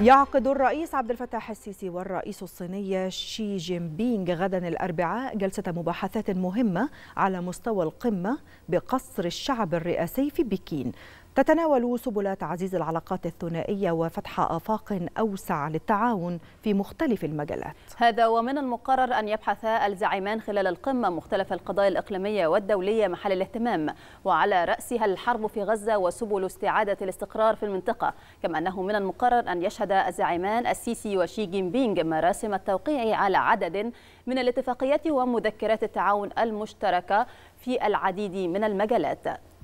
يعقد الرئيس عبد الفتاح السيسي والرئيس الصيني شي جين بينغ غدا الاربعاء جلسه مباحثات مهمه على مستوى القمه بقصر الشعب الرئاسي في بكين تتناول سبل تعزيز العلاقات الثنائية وفتح آفاق أوسع للتعاون في مختلف المجالات هذا ومن المقرر أن يبحث الزعيمان خلال القمة مختلف القضايا الإقليمية والدولية محل الاهتمام وعلى رأسها الحرب في غزة وسبل استعادة الاستقرار في المنطقة كما أنه من المقرر أن يشهد الزعيمان السيسي وشي جين بينغ مراسم التوقيع على عدد من الاتفاقيات ومذكرات التعاون المشتركة في العديد من المجالات